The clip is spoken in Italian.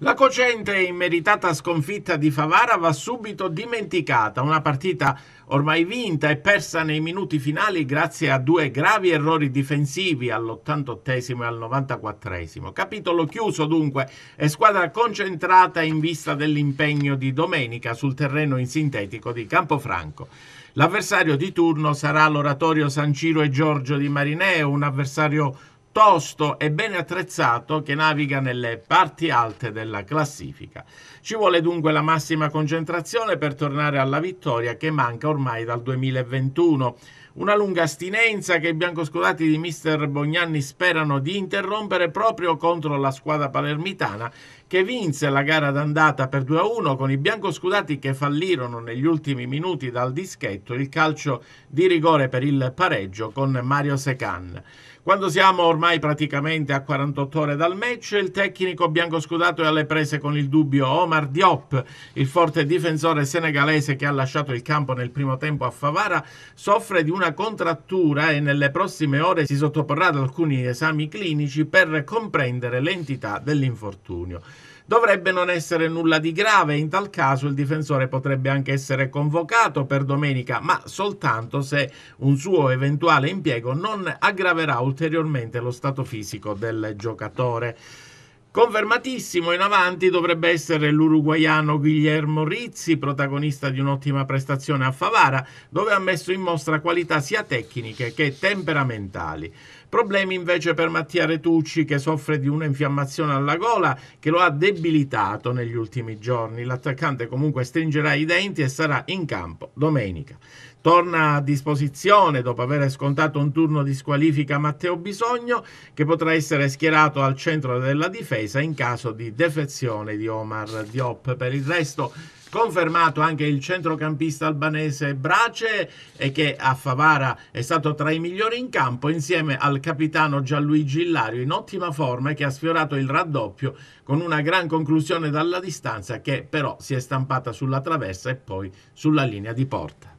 La cocente e immeritata sconfitta di Favara va subito dimenticata, una partita ormai vinta e persa nei minuti finali grazie a due gravi errori difensivi all'88 e al 94 Capitolo chiuso dunque e squadra concentrata in vista dell'impegno di domenica sul terreno in sintetico di Campofranco. L'avversario di turno sarà l'oratorio San Ciro e Giorgio di Marineo, un avversario tosto e ben attrezzato che naviga nelle parti alte della classifica. Ci vuole dunque la massima concentrazione per tornare alla vittoria che manca ormai dal 2021. Una lunga astinenza che i biancoscudati di mister Bognanni sperano di interrompere proprio contro la squadra palermitana che vinse la gara d'andata per 2-1 con i biancoscudati che fallirono negli ultimi minuti dal dischetto il calcio di rigore per il pareggio con Mario Secan. Quando siamo ormai ormai praticamente a 48 ore dal match. Il tecnico biancoscudato è alle prese con il dubbio Omar Diop, il forte difensore senegalese che ha lasciato il campo nel primo tempo a Favara, soffre di una contrattura e nelle prossime ore si sottoporrà ad alcuni esami clinici per comprendere l'entità dell'infortunio dovrebbe non essere nulla di grave. In tal caso il difensore potrebbe anche essere convocato per domenica, ma soltanto se un suo eventuale impiego non aggraverà ulteriormente lo stato fisico del giocatore. Confermatissimo in avanti dovrebbe essere l'uruguaiano Guillermo Rizzi, protagonista di un'ottima prestazione a Favara, dove ha messo in mostra qualità sia tecniche che temperamentali. Problemi invece per Mattia Retucci che soffre di un'infiammazione alla gola che lo ha debilitato negli ultimi giorni. L'attaccante comunque stringerà i denti e sarà in campo domenica. Torna a disposizione dopo aver scontato un turno di squalifica Matteo Bisogno che potrà essere schierato al centro della difesa ripresa in caso di defezione di Omar Diop. Per il resto confermato anche il centrocampista albanese Brace e che a Favara è stato tra i migliori in campo insieme al capitano Gianluigi Illario in ottima forma e che ha sfiorato il raddoppio con una gran conclusione dalla distanza che però si è stampata sulla traversa e poi sulla linea di porta.